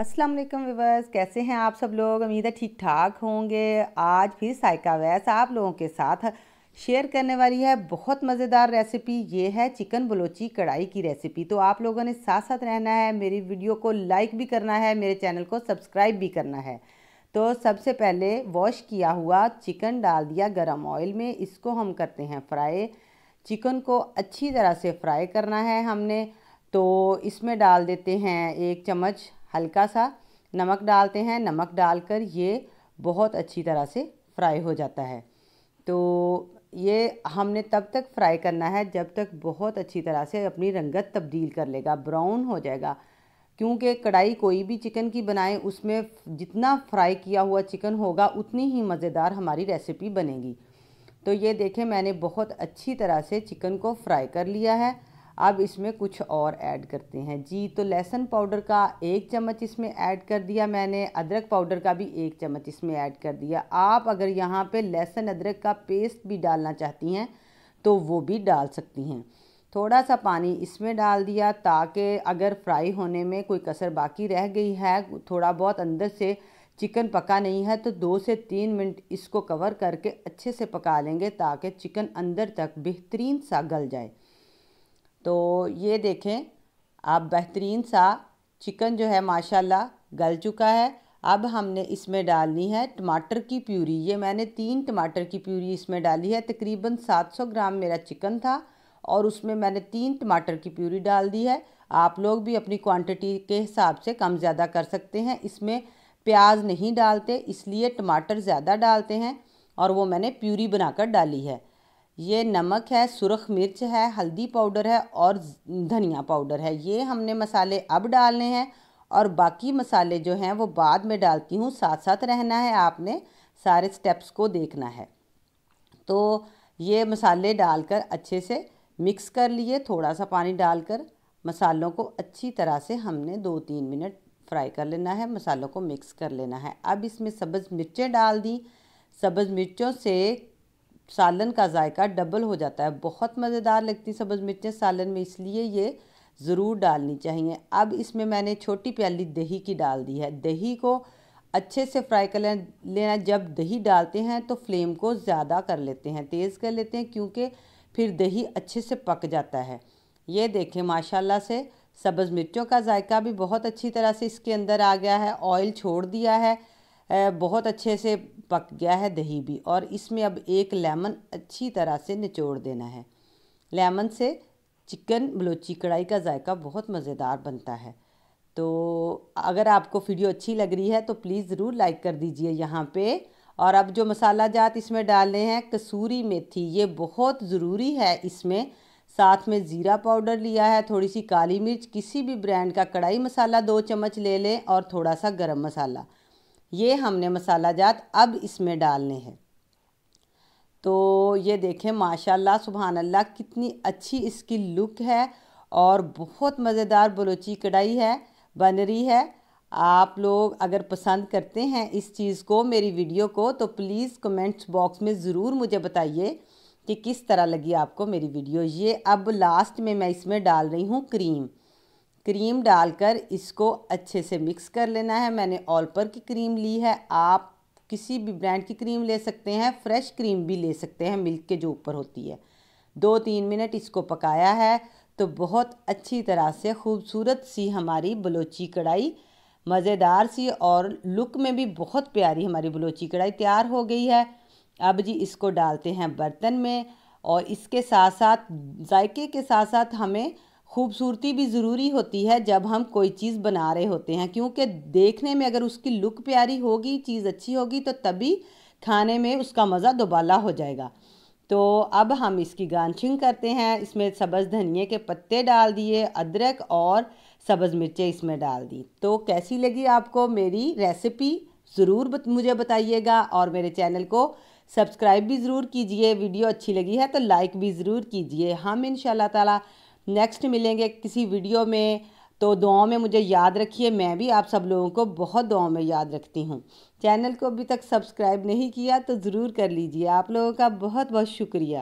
Aslam weavers कैसे हैं आप सब लोग उम्मीद है ठीक ठाक होंगे आज फिर साइका वैस आप लोगों के साथ शेयर करने वाली है बहुत मज़ेदार रेसिपी ये है चिकन बलोची कढ़ाई की रेसिपी तो आप लोगों ने साथ साथ रहना है मेरी वीडियो को लाइक भी करना है मेरे चैनल को सब्सक्राइब भी करना है तो सबसे पहले वॉश किया हुआ चिकन डाल दिया गर्म ऑयल में इसको हम करते हैं फ्राई चिकन को अच्छी तरह से फ्राई करना है हमने तो इसमें डाल देते हैं एक चम्मच हल्का सा नमक डालते हैं नमक डालकर ये बहुत अच्छी तरह से फ्राई हो जाता है तो ये हमने तब तक फ्राई करना है जब तक बहुत अच्छी तरह से अपनी रंगत तब्दील कर लेगा ब्राउन हो जाएगा क्योंकि कढ़ाई कोई भी चिकन की बनाएं उसमें जितना फ्राई किया हुआ चिकन होगा उतनी ही मज़ेदार हमारी रेसिपी बनेगी तो ये देखें मैंने बहुत अच्छी तरह से चिकन को फ्राई कर लिया है अब इसमें कुछ और ऐड करते हैं जी तो लहसुन पाउडर का एक चम्मच इसमें ऐड कर दिया मैंने अदरक पाउडर का भी एक चम्मच इसमें ऐड कर दिया आप अगर यहाँ पे लहसुन अदरक का पेस्ट भी डालना चाहती हैं तो वो भी डाल सकती हैं थोड़ा सा पानी इसमें डाल दिया ताकि अगर फ्राई होने में कोई कसर बाकी रह गई है थोड़ा बहुत अंदर से चिकन पका नहीं है तो दो से तीन मिनट इसको कवर करके अच्छे से पका लेंगे ताकि चिकन अंदर तक बेहतरीन सा गल जाए तो ये देखें आप बेहतरीन सा चिकन जो है माशाल्लाह गल चुका है अब हमने इसमें डालनी है टमाटर की प्यूरी ये मैंने तीन टमाटर की प्यूरी इसमें डाली है तकरीबन 700 ग्राम मेरा चिकन था और उसमें मैंने तीन टमाटर की प्यूरी डाल दी है आप लोग भी अपनी क्वांटिटी के हिसाब से कम ज़्यादा कर सकते हैं इसमें प्याज नहीं डालते इसलिए टमाटर ज़्यादा डालते हैं और वो मैंने प्यूरी बनाकर डाली है ये नमक है सुरख मिर्च है हल्दी पाउडर है और धनिया पाउडर है ये हमने मसाले अब डालने हैं और बाकी मसाले जो हैं वो बाद में डालती हूँ साथ साथ रहना है आपने सारे स्टेप्स को देखना है तो ये मसाले डालकर अच्छे से मिक्स कर लिए थोड़ा सा पानी डालकर मसालों को अच्छी तरह से हमने दो तीन मिनट फ्राई कर लेना है मसालों को मिक्स कर लेना है अब इसमें सब्ज़ मिर्चें डाल दी सब्ज़ मिर्चों से सालन का जायका डबल हो जाता है बहुत मज़ेदार लगती सब्ज़ मिर्चें सालन में इसलिए ये ज़रूर डालनी चाहिए अब इसमें मैंने छोटी प्याली दही की डाल दी है दही को अच्छे से फ्राई कर लेना जब दही डालते हैं तो फ्लेम को ज़्यादा कर लेते हैं तेज़ कर लेते हैं क्योंकि फिर दही अच्छे से पक जाता है ये देखें माशाल्लाह से सब्ज़ मिर्चों का जायका भी बहुत अच्छी तरह से इसके अंदर आ गया है ऑयल छोड़ दिया है बहुत अच्छे से पक गया है दही भी और इसमें अब एक लेमन अच्छी तरह से निचोड़ देना है लेमन से चिकन बलोची कढ़ाई का जायका बहुत मज़ेदार बनता है तो अगर आपको वीडियो अच्छी लग रही है तो प्लीज़ ज़रूर लाइक कर दीजिए यहाँ पे और अब जो मसाला जात इसमें डालने हैं कसूरी मेथी ये बहुत ज़रूरी है इसमें साथ में ज़ीरा पाउडर लिया है थोड़ी सी काली मिर्च किसी भी ब्रांड का कढ़ाई मसाला दो चम्मच ले लें और थोड़ा सा गर्म मसाला ये हमने मसाला जात अब इसमें डालने हैं तो ये देखें माशाल्लाह सुबहान अल्लाह कितनी अच्छी इसकी लुक है और बहुत मज़ेदार बलोची कढ़ाई है बन रही है आप लोग अगर पसंद करते हैं इस चीज़ को मेरी वीडियो को तो प्लीज़ कमेंट्स बॉक्स में ज़रूर मुझे बताइए कि किस तरह लगी आपको मेरी वीडियो ये अब लास्ट में मैं इसमें डाल रही हूँ क्रीम क्रीम डालकर इसको अच्छे से मिक्स कर लेना है मैंने ऑलपर की क्रीम ली है आप किसी भी ब्रांड की क्रीम ले सकते हैं फ्रेश क्रीम भी ले सकते हैं मिल्क के जो ऊपर होती है दो तीन मिनट इसको पकाया है तो बहुत अच्छी तरह से खूबसूरत सी हमारी बलोची कढ़ाई मज़ेदार सी और लुक में भी बहुत प्यारी हमारी बलोची कढ़ाई तैयार हो गई है अब जी इसको डालते हैं बर्तन में और इसके साथ साथ जायके के साथ साथ हमें खूबसूरती भी ज़रूरी होती है जब हम कोई चीज़ बना रहे होते हैं क्योंकि देखने में अगर उसकी लुक प्यारी होगी चीज़ अच्छी होगी तो तभी खाने में उसका मज़ा दोबाला हो जाएगा तो अब हम इसकी गार्निशिंग करते हैं इसमें सब्ज़ धनिए के पत्ते डाल दिए अदरक और सब्ज़ मिर्चें इसमें डाल दी तो कैसी लगी आपको मेरी रेसिपी ज़रूर बत, मुझे बताइएगा और मेरे चैनल को सब्सक्राइब भी ज़रूर कीजिए वीडियो अच्छी लगी है तो लाइक भी ज़रूर कीजिए हम इन ताला नेक्स्ट मिलेंगे किसी वीडियो में तो दुआओं में मुझे याद रखिए मैं भी आप सब लोगों को बहुत दुआओं में याद रखती हूँ चैनल को अभी तक सब्सक्राइब नहीं किया तो ज़रूर कर लीजिए आप लोगों का बहुत बहुत शुक्रिया